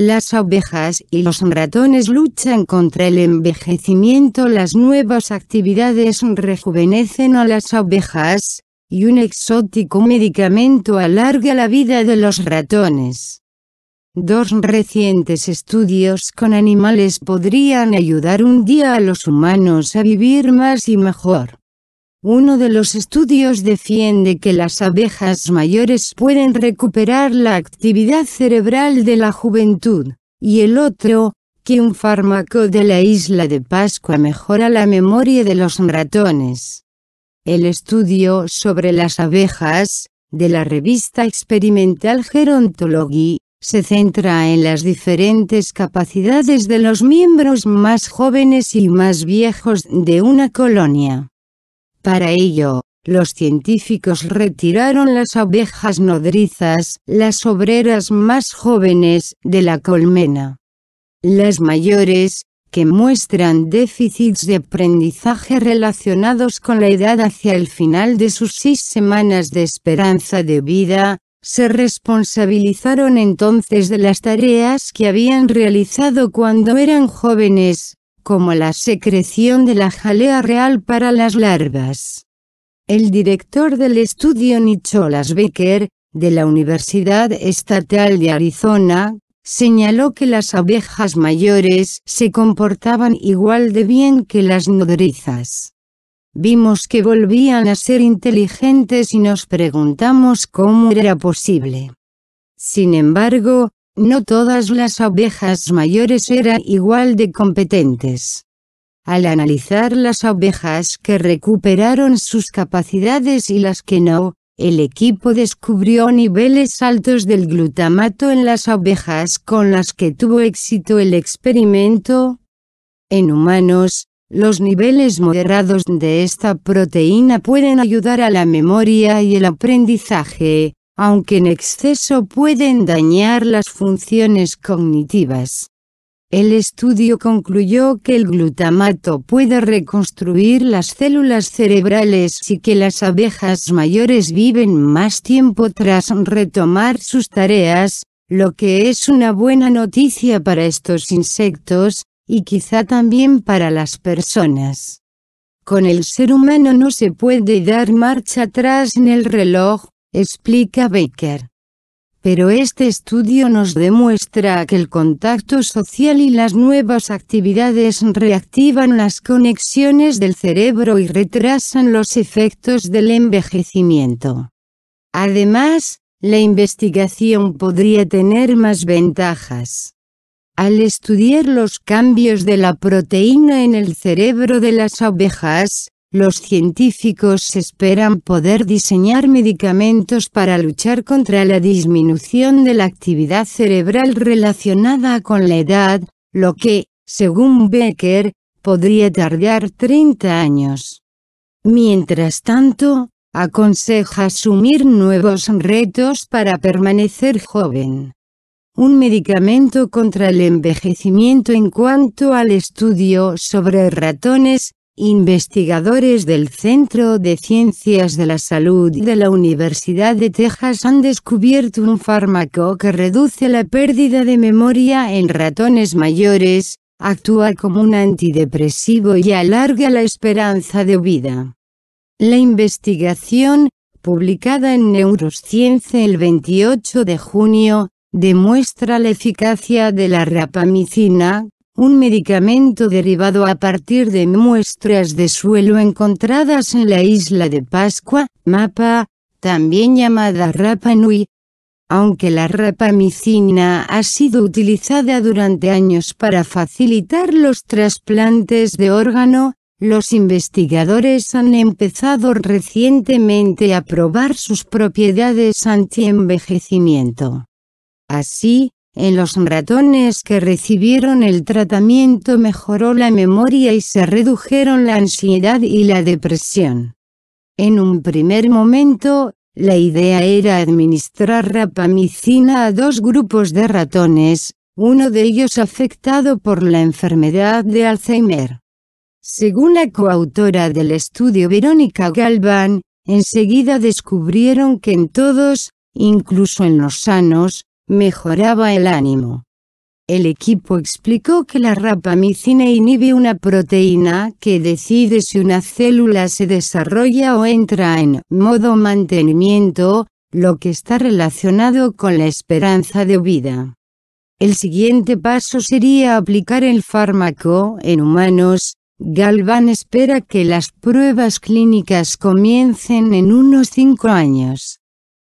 Las ovejas y los ratones luchan contra el envejecimiento. Las nuevas actividades rejuvenecen a las ovejas, y un exótico medicamento alarga la vida de los ratones. Dos recientes estudios con animales podrían ayudar un día a los humanos a vivir más y mejor. Uno de los estudios defiende que las abejas mayores pueden recuperar la actividad cerebral de la juventud, y el otro, que un fármaco de la isla de Pascua mejora la memoria de los ratones. El estudio sobre las abejas, de la revista experimental Gerontology, se centra en las diferentes capacidades de los miembros más jóvenes y más viejos de una colonia. Para ello, los científicos retiraron las abejas nodrizas, las obreras más jóvenes, de la colmena. Las mayores, que muestran déficits de aprendizaje relacionados con la edad hacia el final de sus seis semanas de esperanza de vida, se responsabilizaron entonces de las tareas que habían realizado cuando eran jóvenes, como la secreción de la jalea real para las larvas. El director del estudio Nicholas Becker, de la Universidad Estatal de Arizona, señaló que las abejas mayores se comportaban igual de bien que las nodrizas. Vimos que volvían a ser inteligentes y nos preguntamos cómo era posible. Sin embargo, no todas las ovejas mayores eran igual de competentes. Al analizar las ovejas que recuperaron sus capacidades y las que no, el equipo descubrió niveles altos del glutamato en las ovejas con las que tuvo éxito el experimento. En humanos, los niveles moderados de esta proteína pueden ayudar a la memoria y el aprendizaje, aunque en exceso pueden dañar las funciones cognitivas. El estudio concluyó que el glutamato puede reconstruir las células cerebrales y que las abejas mayores viven más tiempo tras retomar sus tareas, lo que es una buena noticia para estos insectos, y quizá también para las personas. Con el ser humano no se puede dar marcha atrás en el reloj, explica Baker. Pero este estudio nos demuestra que el contacto social y las nuevas actividades reactivan las conexiones del cerebro y retrasan los efectos del envejecimiento. Además, la investigación podría tener más ventajas. Al estudiar los cambios de la proteína en el cerebro de las ovejas, los científicos esperan poder diseñar medicamentos para luchar contra la disminución de la actividad cerebral relacionada con la edad, lo que, según Becker, podría tardar 30 años. Mientras tanto, aconseja asumir nuevos retos para permanecer joven. Un medicamento contra el envejecimiento en cuanto al estudio sobre ratones Investigadores del Centro de Ciencias de la Salud de la Universidad de Texas han descubierto un fármaco que reduce la pérdida de memoria en ratones mayores, actúa como un antidepresivo y alarga la esperanza de vida. La investigación, publicada en Neuroscience el 28 de junio, demuestra la eficacia de la rapamicina, un medicamento derivado a partir de muestras de suelo encontradas en la isla de Pascua, Mapa, también llamada Rapa Nui. Aunque la rapamicina ha sido utilizada durante años para facilitar los trasplantes de órgano, los investigadores han empezado recientemente a probar sus propiedades antienvejecimiento. envejecimiento Así, en los ratones que recibieron el tratamiento mejoró la memoria y se redujeron la ansiedad y la depresión. En un primer momento, la idea era administrar rapamicina a dos grupos de ratones, uno de ellos afectado por la enfermedad de Alzheimer. Según la coautora del estudio Verónica Galván, enseguida descubrieron que en todos, incluso en los sanos, mejoraba el ánimo. El equipo explicó que la rapamicina inhibe una proteína que decide si una célula se desarrolla o entra en modo mantenimiento, lo que está relacionado con la esperanza de vida. El siguiente paso sería aplicar el fármaco en humanos. Galván espera que las pruebas clínicas comiencen en unos cinco años.